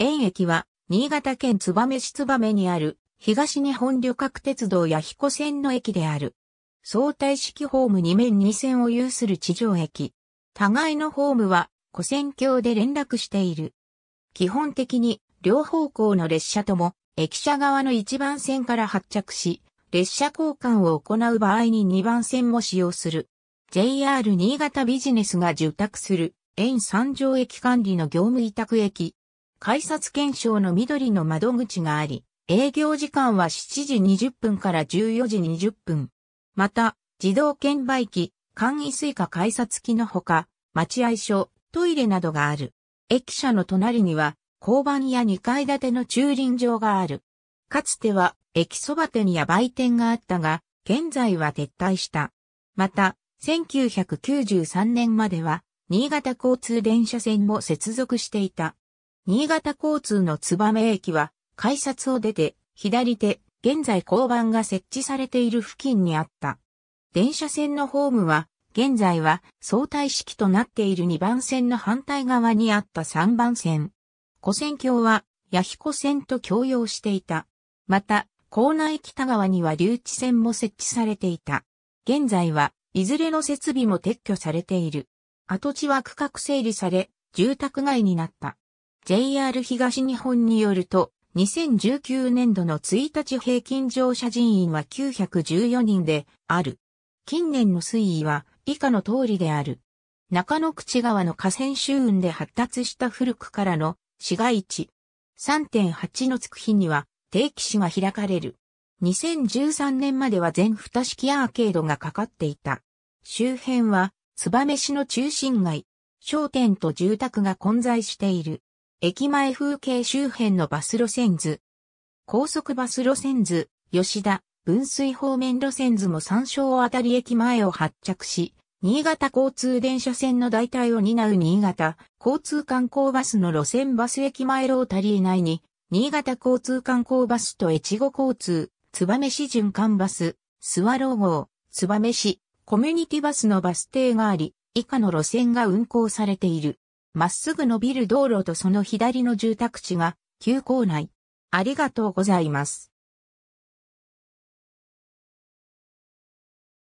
園駅は、新潟県燕市燕にある、東日本旅客鉄道や彦線の駅である。相対式ホーム2面2線を有する地上駅。互いのホームは、古線橋で連絡している。基本的に、両方向の列車とも、駅舎側の1番線から発着し、列車交換を行う場合に2番線も使用する。JR 新潟ビジネスが受託する、沿三条駅管理の業務委託駅、改札検証の緑の窓口があり、営業時間は7時20分から14時20分。また、自動券売機、簡易スイカ改札機のほか、待合所、トイレなどがある。駅舎の隣には、交番や2階建ての駐輪場がある。かつては、駅そば店や売店があったが、現在は撤退した。また、1993年までは、新潟交通電車線も接続していた。新潟交通の燕駅は、改札を出て、左手、現在交番が設置されている付近にあった。電車線のホームは、現在は相対式となっている2番線の反対側にあった3番線。古線橋は、弥彦線と共用していた。また、校内北側には留置線も設置されていた。現在は、いずれの設備も撤去されている。跡地は区画整理され、住宅街になった。JR 東日本によると、2019年度の1日平均乗車人員は914人である。近年の推移は以下の通りである。中野口川の河川周運で発達した古くからの市街地。3.8のつく日には定期市が開かれる。2013年までは全蓋式アーケードがかかっていた。周辺は、燕市の中心街、商店と住宅が混在している。駅前風景周辺のバス路線図。高速バス路線図、吉田、分水方面路線図も参照あたり駅前を発着し、新潟交通電車線の代替を担う新潟交通観光バスの路線バス駅前ロータリー内に、新潟交通観光バスと越後交通、燕市循環バス、スワロー号、燕市、コミュニティバスのバス停があり、以下の路線が運行されている。まっすぐ伸びる道路とその左の住宅地が、急行内。ありがとうございます。